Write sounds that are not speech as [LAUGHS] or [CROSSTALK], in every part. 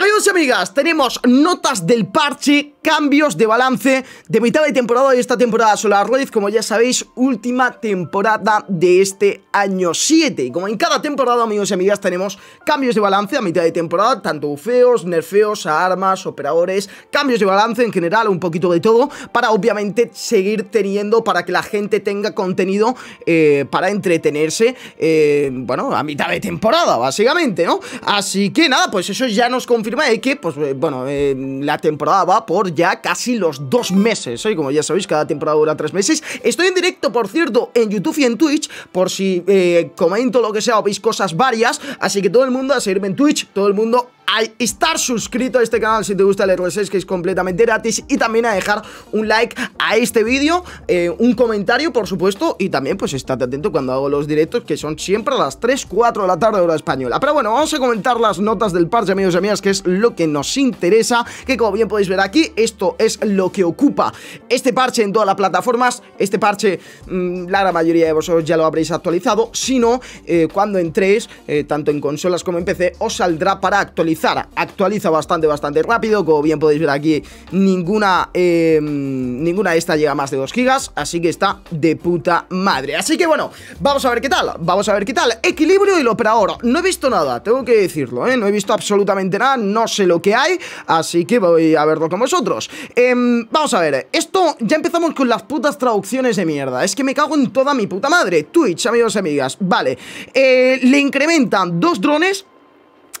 Amigos y amigas, tenemos notas del parche, cambios de balance de mitad de temporada y esta temporada Solar Ruiz, como ya sabéis, última temporada de este año 7. Y como en cada temporada, amigos y amigas, tenemos cambios de balance a mitad de temporada, tanto bufeos, nerfeos, armas, operadores, cambios de balance en general, un poquito de todo, para obviamente seguir teniendo, para que la gente tenga contenido eh, para entretenerse, eh, bueno, a mitad de temporada, básicamente, ¿no? Así que nada, pues eso ya nos confirma Firma que, pues eh, bueno, eh, la temporada va por ya casi los dos meses. hoy ¿eh? Como ya sabéis, cada temporada dura tres meses. Estoy en directo, por cierto, en YouTube y en Twitch, por si comento lo que sea o veis cosas varias. Así que todo el mundo a seguirme en Twitch, todo el mundo a estar suscrito a este canal si te gusta el RSS que es completamente gratis y también a dejar un like a este vídeo, eh, un comentario por supuesto y también pues estate atento cuando hago los directos que son siempre a las 3, 4 de la tarde hora española. Pero bueno, vamos a comentar las notas del parche amigos y amigas que es lo que nos interesa, que como bien podéis ver aquí, esto es lo que ocupa este parche en todas las plataformas, este parche mm, la gran mayoría de vosotros ya lo habréis actualizado, si no, eh, cuando entréis, eh, tanto en consolas como en PC, os saldrá para actualizar Actualiza bastante, bastante rápido. Como bien podéis ver aquí, ninguna, em, ninguna de estas llega a más de 2 gigas. Así que está de puta madre. Así que bueno, vamos a ver qué tal. Vamos a ver qué tal. Equilibrio y pero operador. No he visto nada, tengo que decirlo, ¿eh? No he visto absolutamente nada. No sé lo que hay. Así que voy a verlo con vosotros. Em, vamos a ver. Esto ya empezamos con las putas traducciones de mierda. Es que me cago en toda mi puta madre. Twitch, amigos y amigas. Vale. Eh, le incrementan dos drones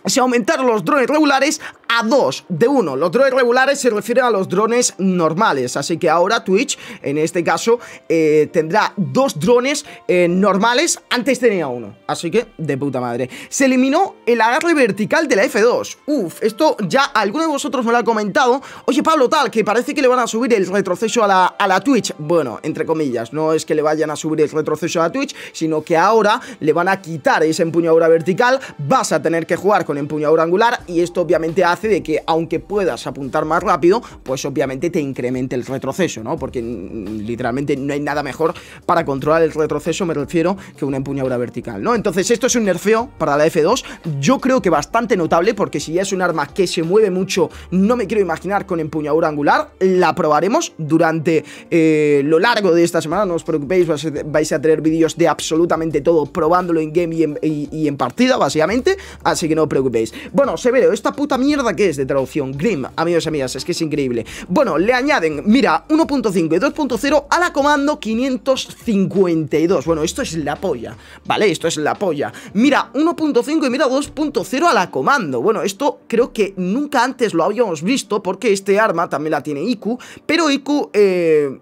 si aumentaron los drones regulares, a dos de uno. Los drones regulares se refieren a los drones normales, así que ahora Twitch, en este caso, eh, tendrá dos drones eh, normales, antes tenía uno, así que de puta madre. Se eliminó el agarre vertical de la F2, uf, esto ya alguno de vosotros me lo ha comentado, oye Pablo tal, que parece que le van a subir el retroceso a la, a la Twitch, bueno, entre comillas, no es que le vayan a subir el retroceso a la Twitch, sino que ahora le van a quitar esa empuñadura vertical, vas a tener que jugar con empuñadura angular y esto obviamente hace de que aunque puedas apuntar más rápido, pues obviamente te incrementa el retroceso, ¿no? Porque mm, literalmente no hay nada mejor para controlar el retroceso, me refiero, que una empuñadura vertical, ¿no? Entonces esto es un nerfeo para la F2, yo creo que bastante notable, porque si ya es un arma que se mueve mucho, no me quiero imaginar con empuñadura angular, la probaremos durante eh, lo largo de esta semana, no os preocupéis, vais a tener vídeos de absolutamente todo, probándolo en game y en, y en partida, básicamente, así que no os preocupéis. Bueno, Severo, esta puta mierda que es de traducción. Grim, amigos y amigas, es que es increíble. Bueno, le añaden, mira, 1.5 y 2.0 a la comando 552. Bueno, esto es la polla, ¿vale? Esto es la polla. Mira, 1.5 y mira 2.0 a la comando. Bueno, esto creo que nunca antes lo habíamos visto porque este arma también la tiene IQ, pero IQ... Eh,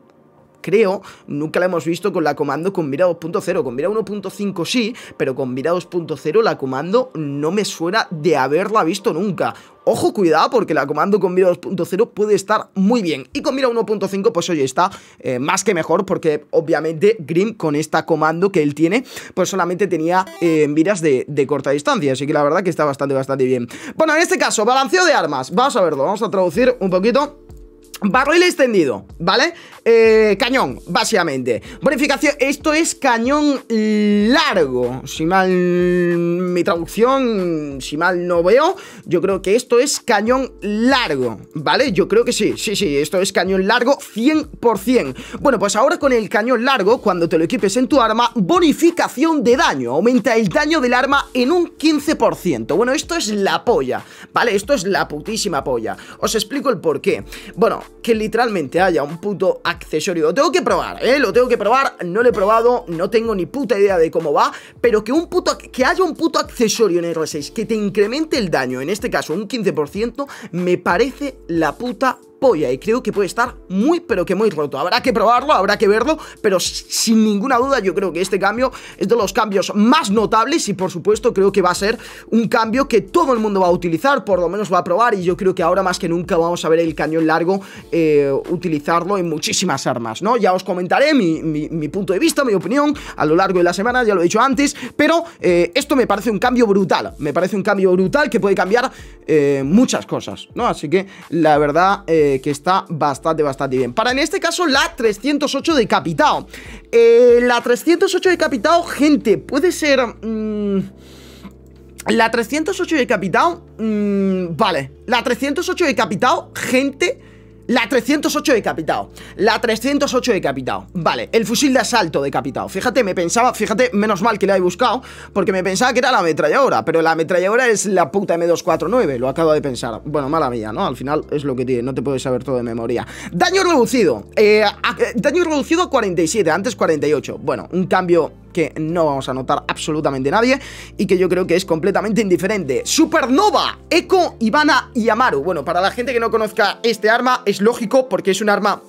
creo, nunca la hemos visto con la comando con Mira 2.0. Con Mira 1.5 sí, pero con Mira 2.0 la comando no me suena de haberla visto nunca. Ojo, cuidado, porque la comando con Mira 2.0 puede estar muy bien. Y con Mira 1.5, pues oye, está eh, más que mejor, porque obviamente Grim con esta comando que él tiene, pues solamente tenía eh, miras de, de, corta distancia. Así que la verdad que está bastante, bastante bien. Bueno, en este caso, balanceo de armas. Vamos a verlo, vamos a traducir un poquito. Barril extendido, ¿vale? Eh, cañón, básicamente Bonificación, esto es cañón largo Si mal... Mi traducción, si mal no veo Yo creo que esto es cañón largo, ¿vale? Yo creo que sí, sí, sí Esto es cañón largo 100% Bueno, pues ahora con el cañón largo Cuando te lo equipes en tu arma Bonificación de daño Aumenta el daño del arma en un 15% Bueno, esto es la polla, ¿vale? Esto es la putísima polla Os explico el por qué Bueno, que literalmente haya un puto accesorio. Lo tengo que probar, ¿eh? Lo tengo que probar. No lo he probado, no tengo ni puta idea de cómo va. Pero que, un puto, que haya un puto accesorio en R6 que te incremente el daño, en este caso un 15%, me parece la puta polla y creo que puede estar muy pero que muy roto. Habrá que probarlo, habrá que verlo, pero sin ninguna duda yo creo que este cambio es de los cambios más notables y por supuesto creo que va a ser un cambio que todo el mundo va a utilizar, por lo menos va a probar y yo creo que ahora más que nunca vamos a ver el cañón largo eh, utilizarlo en muchísimas armas, ¿no? Ya os comentaré mi, punto de vista, mi opinión a lo largo de la semana, ya lo he dicho antes, pero eh, esto me parece un cambio brutal, me parece un cambio brutal que puede cambiar eh, muchas cosas, ¿no? Así que la verdad... Eh, eh, que está bastante, bastante bien. Para en este caso la 308 de Eh, la 308 de Capitao gente, puede ser... Mm, la 308 de mmm, vale. La 308 de Capitao gente la 308 decapitado. La 308 decapitado. Vale, el fusil de asalto decapitado. Fíjate, me pensaba, fíjate, menos mal que la he buscado, porque me pensaba que era la ametralladora, pero la ametralladora es la puta M249, lo acabo de pensar. Bueno, mala mía, ¿no? Al final es lo que tiene, no te puedes saber todo de memoria. Daño reducido. Eh, eh daño reducido 47, antes 48. Bueno, un cambio que no vamos a notar absolutamente nadie y que yo creo que es completamente indiferente. Supernova, Eco, Ivana y Amaru. Bueno, para la gente que no conozca este arma, es lógico porque es un arma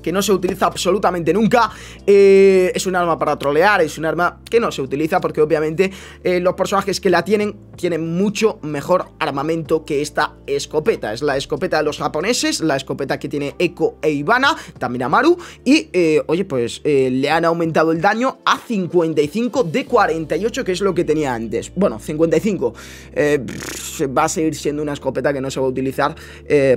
que no se utiliza absolutamente nunca. Eh, es un arma para trolear, es un arma que no se utiliza porque obviamente eh, los personajes que la tienen tienen mucho mejor armamento que esta escopeta. Es la escopeta de los japoneses, la escopeta que tiene Eko e Ivana, también Amaru. Y, eh, oye, pues le han aumentado el daño a 55 de 48, que es lo que tenía antes. Bueno, 55. va a seguir siendo una escopeta que no se va a utilizar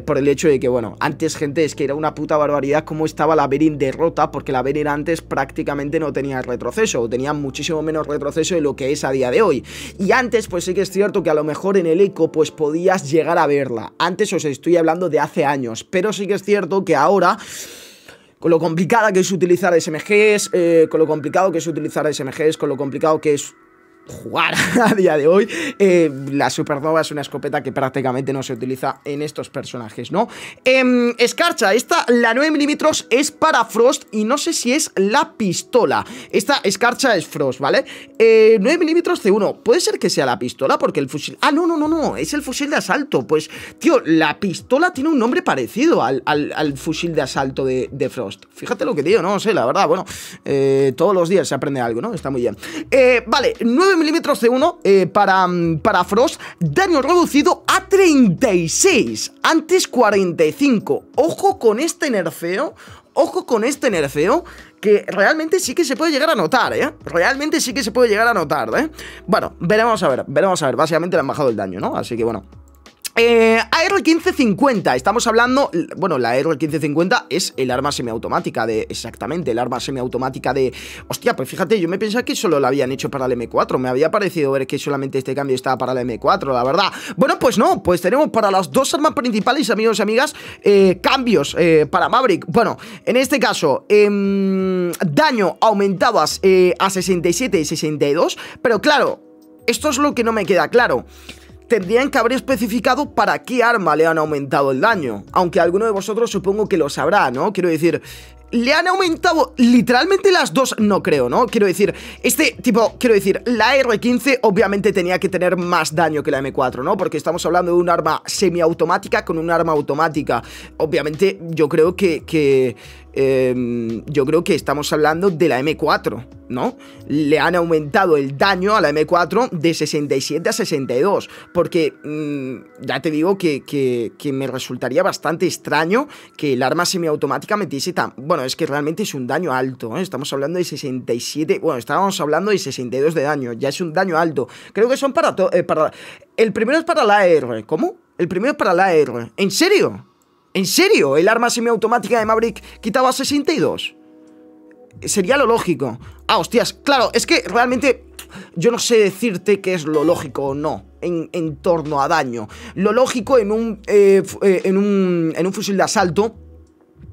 por el hecho de que, bueno, antes, gente, es que era una puta barbaridad como estaba la Berin derrota, porque la Berin antes prácticamente no tenía retroceso, o tenía muchísimo menos retroceso de lo que es a día de hoy. Y antes, pues sí que es cierto que a lo mejor en el eco, pues podías llegar a verla. Antes os estoy hablando de hace años, pero sí que es cierto que ahora con lo complicada que es utilizar SMGs, eh, con lo complicado que es utilizar SMGs, con lo complicado que es jugar [LAUGHS] a día de hoy. Eh, la Supernova es una escopeta que prácticamente no se utiliza en estos personajes, ¿no? Em, escarcha, esta, la 9 milímetros es para Frost y no sé si es la pistola. Esta escarcha es Frost, ¿vale? 9 eh, milímetros C1, puede ser que sea la pistola porque el fusil... Ah, no, no, no, no, es el fusil de asalto. Pues, tío, la pistola tiene un nombre parecido al, fusil de asalto de, de, Frost. Fíjate lo que digo, no sé, la verdad, bueno, eh, todos los días se aprende algo, ¿no? Está muy bien. vale, 9 milímetros de uno eh, para, mm, para Frost, daño reducido a 36, antes 45. Ojo con este nerfeo, ojo con este nerfeo, que realmente sí que se puede llegar a notar, ¿eh? Realmente sí que se puede llegar a notar, ¿eh? Bueno, veremos a ver, veremos a ver. Básicamente le han bajado el daño, ¿no? Así que bueno, eh, AR-1550, estamos hablando, bueno, la AR-1550 es el arma semiautomática de, exactamente, el arma semiautomática de, hostia, pues fíjate, yo me pensaba que solo la habían hecho para el M4, me había parecido ver que solamente este cambio estaba para la M4, la verdad. Bueno, pues no, pues tenemos para las dos armas principales, amigos y amigas, eh, cambios eh, para Maverick. Bueno, en este caso, em, daño aumentado a 67 eh, y 62, pero claro, esto es lo que no me queda claro tendrían que haber especificado para qué arma le han aumentado el daño. Aunque alguno de vosotros supongo que lo sabrá, ¿no? Quiero decir, le han aumentado literalmente las dos, no creo, ¿no? Quiero decir, este tipo, quiero decir, la R15 obviamente tenía que tener más daño que la M4, ¿no? Porque estamos hablando de un arma semiautomática con un arma automática. Obviamente yo creo que... que Em, yo creo que estamos hablando de la M4, ¿no? Le han aumentado el daño a la M4 de 67 a 62, porque mm, ya te digo que, me resultaría bastante extraño que el arma semiautomática metiese tan... Bueno, es que realmente es un daño alto, ¿eh? estamos hablando de 67, bueno, estábamos hablando de 62 de daño, ya es un daño alto. Creo que son para... Eh, para... El primero es para la AR ¿cómo? El primero es para la R, ¿en serio? ¿En serio? ¿El arma semiautomática de Maverick quitaba 62? Sería lo lógico. Ah, hostias, claro, es que realmente yo no sé decirte qué es lo lógico o no en, torno a daño. Lo lógico en un, eh, eh, en un, en un fusil de asalto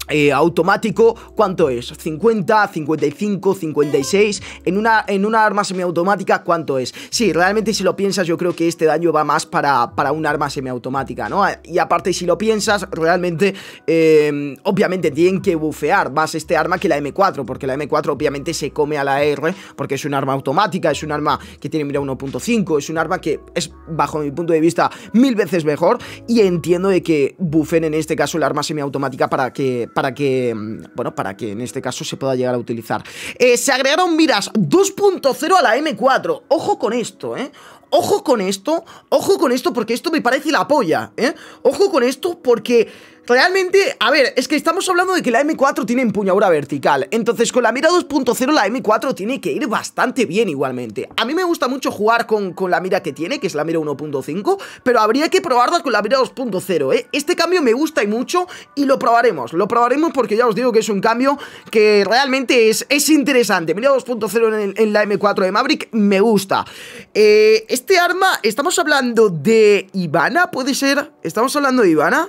eh, automático, ¿cuánto es? 50, 55, 56 en una, en una arma semiautomática, ¿cuánto es? Sí, realmente si lo piensas yo creo que este daño va más para, para un arma semiautomática, ¿no? Y aparte si lo piensas, realmente eh, obviamente tienen que bufear más este arma que la M4, porque la M4 obviamente se come a la R, porque es un arma automática, es un arma que tiene mira 1.5, es un arma que es bajo mi punto de vista mil veces mejor y entiendo de que bufen en este caso el arma semiautomática para que para que, mm, bueno, para que en este caso se pueda llegar a utilizar. Eh, se agregaron miras 2.0 a la M4. Ojo con esto, ¿eh? Ojo con esto, ojo con esto porque esto me parece la polla, ¿eh? Ojo con esto porque Realmente, a ver, es que estamos hablando de que la M4 tiene empuñadura vertical Entonces con la mira 2.0 la M4 tiene que ir bastante bien igualmente A mí me gusta mucho jugar con, con la mira que tiene, que es la mira 1.5 Pero habría que probarla con la mira 2.0, ¿eh? Este cambio me gusta y mucho y lo probaremos Lo probaremos porque ya os digo que es un cambio que realmente es, es interesante Mira 2.0 en, la M4 de Maverick me gusta eh, Este arma, estamos hablando de Ivana, ¿puede ser? ¿Estamos hablando de Ivana?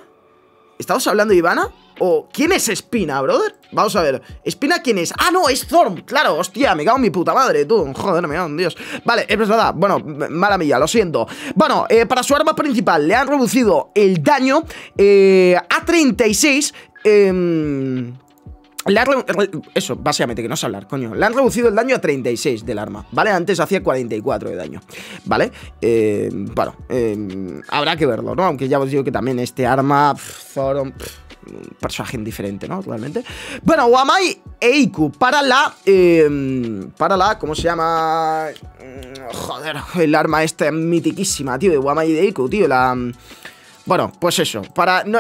¿Estamos hablando de Ivana? ¿O quién es Espina, brother? Vamos a ver, ¿Espina quién es? ¡Ah, no! ¡Es Thorm, ¡Claro! ¡Hostia! ¡Me cago en mi puta madre, tú! ¡Joder, me cago en Dios! Vale, es verdad, bueno, mala mía, lo siento Bueno, eh, para su arma principal le han reducido el daño eh, a 36 eh, em, eso, básicamente, que no sé hablar, coño. Le han reducido el daño a 36 del arma, ¿vale? Antes hacía 44 de daño, ¿vale? Eh, bueno, eh, habrá que verlo, ¿no? Aunque ya os digo que también este arma, personaje indiferente, ¿no? Realmente. Bueno, Wamai Eiku para la... Eh, para la... ¿Cómo se llama? Mm, joder, el arma esta mitiquísima, tío, de Wamai Eiku, tío, la... Bueno, pues eso, para no,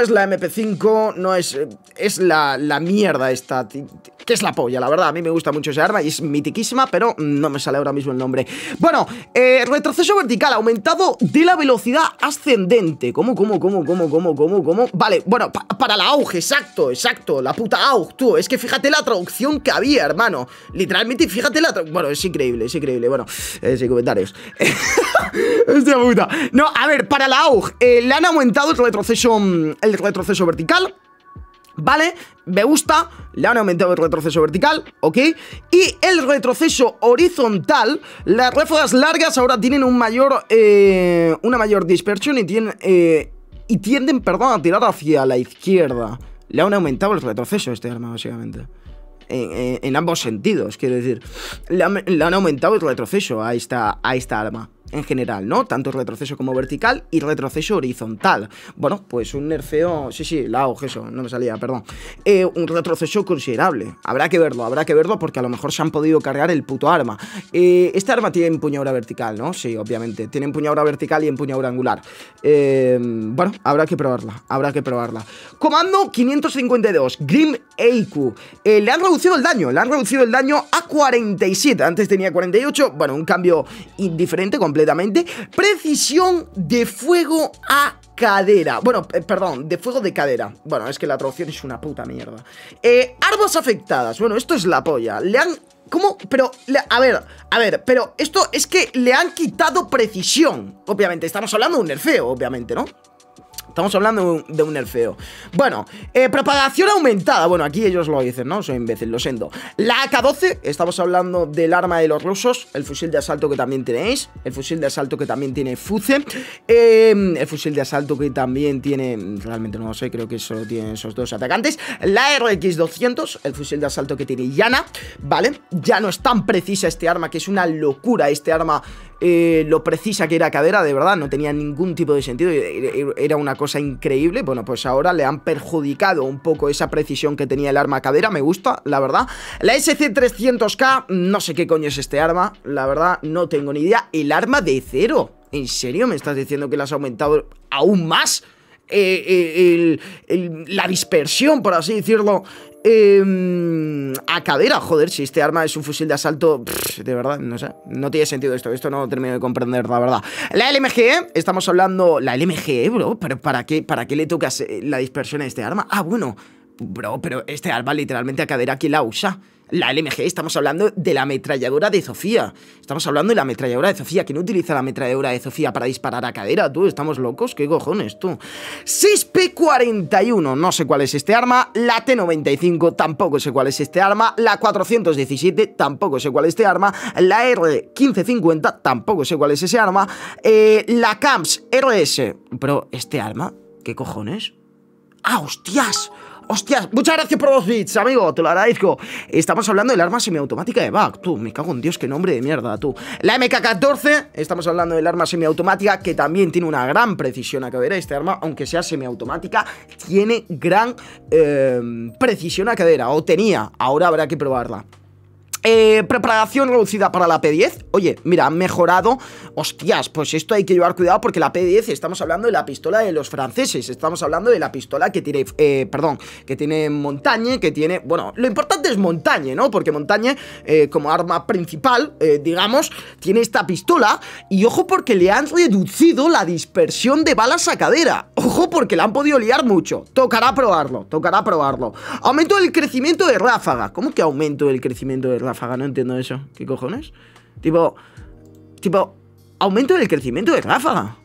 es la MP5, no es... es la, la mierda esta, que es la polla, la verdad, a mí me gusta mucho esa arma y es mitiquísima, pero no me sale ahora mismo el nombre. Bueno, eh, retroceso vertical aumentado de la velocidad ascendente. ¿Cómo, cómo, cómo, cómo, cómo, cómo, cómo? Vale, bueno, para la auge, exacto, exacto, la puta AUG, tú, es que fíjate la traducción que había, hermano. Literalmente, fíjate la bueno, es increíble, es increíble, bueno, eh, sin comentarios. [LAUGHS] Hostia puta. No, a ver, para la AUG, eh, le han aumentado el retroceso, mm, el retroceso vertical. ¿Vale? Me gusta, le han aumentado el retroceso vertical, ¿ok? Y el retroceso horizontal, las réfugas largas ahora tienen un mayor, eh, una mayor dispersión y, tienen, eh, y tienden, perdón, a tirar hacia la izquierda. Le han aumentado el retroceso a este arma, básicamente. En, ambos sentidos, quiero decir. Le han, aumentado el retroceso a esta, a esta arma en general, ¿no? Tanto retroceso como vertical y retroceso horizontal. Bueno, pues un nerfeo, sí, sí, la eso, no me salía, perdón. Eh, un retroceso considerable. Habrá que verlo, habrá que verlo porque a lo mejor se han podido cargar el puto arma. Eh, esta arma tiene empuñadura vertical, ¿no? Sí, obviamente. Tiene empuñadura vertical y empuñadura angular. Eh, bueno, habrá que probarla, habrá que probarla. Comando 552, Grim Eiku. le han reducido el daño, le han reducido el daño a 47. Antes tenía 48, bueno, un cambio indiferente con completamente. Precisión de fuego a cadera. Bueno, eh, perdón, de fuego de cadera. Bueno, es que la traducción es una puta mierda. Eh, armas afectadas. Bueno, esto es la polla. Le han... ¿Cómo? Pero, a ver, a ver, pero esto es que le han quitado precisión. Obviamente, estamos hablando de un nerfeo, obviamente, ¿no? Estamos hablando de un nerfeo. Bueno, eh, propagación aumentada. Bueno, aquí ellos lo dicen, ¿no? Soy imbécil, lo siento. La AK-12, estamos hablando del arma de los rusos. El fusil de asalto que también tenéis. El fusil de asalto que también tiene Fuce. Em, el fusil de asalto que también tiene... Realmente no lo sé, creo que solo tienen esos dos atacantes. La RX-200, el fusil de asalto que tiene Yana, ¿vale? Ya no es tan precisa este arma, que es una locura este arma eh, lo precisa que era cadera, de verdad, no tenía ningún tipo de sentido, era una cosa increíble. Bueno, pues ahora le han perjudicado un poco esa precisión que tenía el arma cadera, me gusta, la verdad. La SC300K, no sé qué coño es este arma, la verdad, no tengo ni idea. El arma de cero, ¿en serio me estás diciendo que la has aumentado aún más? Eh, eh, la dispersión, por así decirlo, eh, a cadera, joder, si este arma es un fusil de asalto, de verdad, no sé, no tiene sentido esto, esto no termino de comprender, la verdad. La LMG, estamos hablando, la LMG, bro, pero ¿para qué, para qué le tocas eh, la dispersión a este arma? Ah, bueno, bro, pero este arma literalmente a cadera, ¿quién la usa? la LMG, estamos hablando de la ametralladora de Sofía. Estamos hablando de la ametralladora de Sofía. que no utiliza la ametralladora de Sofía para disparar a cadera? Tú, estamos locos, qué cojones, tú. 6P41, no sé cuál es este arma. La T95, tampoco sé cuál es este arma. La 417, tampoco sé cuál es este arma. La R1550, tampoco sé cuál es ese arma. Eh, la CAMS RS, pero este arma, ¿qué cojones? ¡Ah, hostias! Hostias, muchas gracias por los bits, amigo, te lo agradezco. Estamos hablando del arma semiautomática de Bug. Tú, me cago en Dios, qué nombre de mierda, tú. La MK14, estamos hablando del arma semiautomática que también tiene una gran precisión a cadera. Este arma, aunque sea semiautomática, tiene gran eh, precisión a cadera. O tenía, ahora habrá que probarla. Eh, preparación reducida para la P10. Oye, mira, han mejorado. Hostias, pues esto hay que llevar cuidado porque la P10 estamos hablando de la pistola de los franceses. Estamos hablando de la pistola que tiene, eh, perdón, que tiene Montañe, que tiene... Bueno, lo importante es Montañe, ¿no? Porque Montañe, eh, como arma principal, eh, digamos, tiene esta pistola. Y ojo porque le han reducido la dispersión de balas a cadera. Ojo porque la han podido liar mucho. Tocará probarlo, tocará probarlo. Aumento del crecimiento de ráfaga. ¿Cómo que aumento del crecimiento de ráfaga? No entiendo eso. ¿Qué cojones? Tipo, tipo, aumento del crecimiento de ráfaga.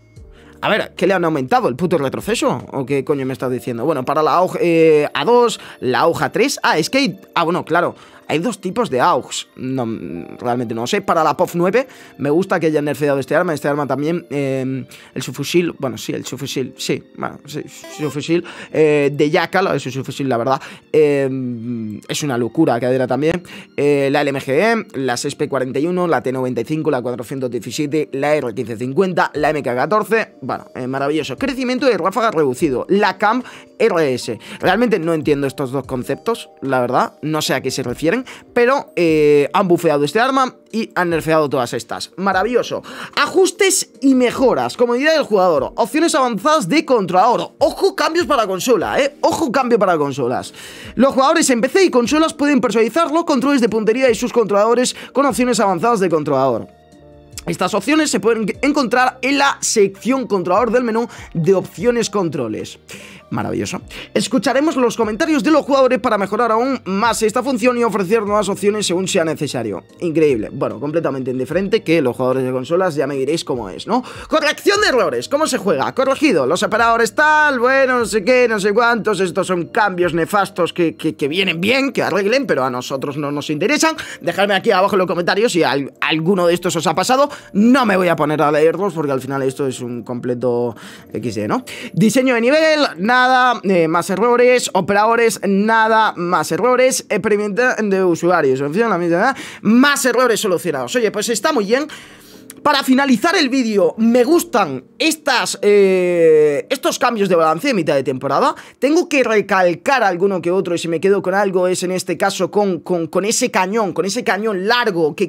A ver, ¿qué le han aumentado? ¿El puto retroceso? ¿O qué coño me estás diciendo? Bueno, para la hoja eh, A2, la hoja 3. Ah, es que. Hay... Ah, bueno, claro. Hay dos tipos de AUGs. realmente no lo sé. Para la POF 9 me gusta que hayan nerfeado este arma. Este arma también, eh, el subfusil, bueno, sí, el subfusil, sí, bueno, sí, subfusil eh, de Yakal, es un subfusil, la verdad. Eh, es una locura cadera también. la LMGM, las SP41, e, la T95, la 417, la R1550, la MK14. Bueno, maravilloso. Crecimiento de ráfaga reducido. La CAM RS. Realmente no entiendo estos dos conceptos, la verdad. No sé a qué se refieren pero eh, han bufeado este arma y han nerfeado todas estas. Maravilloso. Ajustes y mejoras. Comodidad del jugador. Opciones avanzadas de controlador. Ojo, cambios para consola, ¿eh? Ojo, cambio para consolas. Los jugadores en PC y consolas pueden personalizar los controles de puntería y sus controladores con opciones avanzadas de controlador. Estas opciones se pueden encontrar en la sección controlador del menú de opciones controles. Maravilloso. Escucharemos los comentarios de los jugadores para mejorar aún más esta función y ofrecer nuevas opciones según sea necesario. Increíble. Bueno, completamente indiferente que los jugadores de consolas ya me diréis cómo es, ¿no? Corrección de errores. ¿Cómo se juega? Corregido. Los separadores tal, bueno, no sé qué, no sé cuántos. Estos son cambios nefastos que, vienen bien, que arreglen, pero a nosotros no nos interesan. Dejadme aquí abajo en los comentarios si alguno de estos os ha pasado. No me voy a poner a leerlos porque al final esto es un completo XD, ¿no? Diseño de nivel, nada eh, más errores. Operadores, nada más errores. Experimenta de usuarios, en la misma, ¿eh? más errores solucionados. Oye, pues está muy bien. Para finalizar el vídeo, me gustan estas, eh, estos cambios de balance de mitad de temporada. Tengo que recalcar alguno que otro y si me quedo con algo es en este caso con, con, ese cañón, con ese cañón largo que,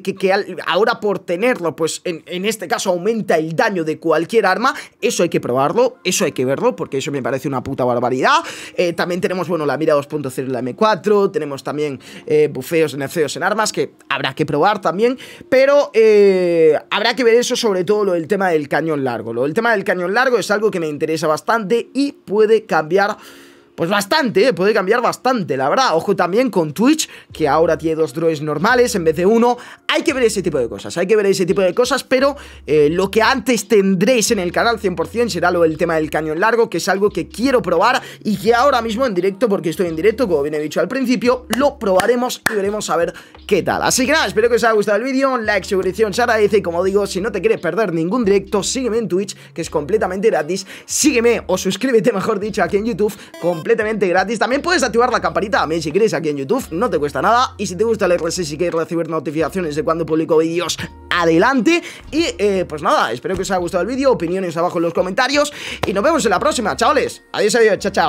ahora por tenerlo, pues en, este caso aumenta el daño de cualquier arma. Eso hay que probarlo, eso hay que verlo porque eso me parece una puta barbaridad. Eh, también tenemos, bueno, la mira 2.0 y la M4, tenemos también eh, bufeos, nerfeos en armas que habrá que probar también, pero eh, habrá que ver eso, sobre todo lo del tema del cañón largo. Lo del tema del cañón largo es algo que me interesa bastante y puede cambiar pues bastante, ¿eh? puede cambiar bastante, la verdad. Ojo también con Twitch, que ahora tiene dos drones normales en vez de uno. Hay que ver ese tipo de cosas, hay que ver ese tipo de cosas, pero eh, lo que antes tendréis en el canal 100% será lo del tema del cañón largo, que es algo que quiero probar y que ahora mismo en directo, porque estoy en directo, como bien he dicho al principio, lo probaremos y veremos a ver qué tal. Así que nada, espero que os haya gustado el vídeo, like, suscripción, se agradece y como digo, si no te quieres perder ningún directo, sígueme en Twitch, que es completamente gratis, sígueme o suscríbete, mejor dicho, aquí en YouTube, completamente completamente gratis. También puedes activar la campanita a mí si quieres aquí en YouTube, no te cuesta nada. Y si te gusta el RSS si quieres recibir notificaciones de cuando publico vídeos, adelante. Y eh, pues nada, espero que os haya gustado el vídeo, opiniones abajo en los comentarios y nos vemos en la próxima, chavales. Adiós, adiós, chao, chao.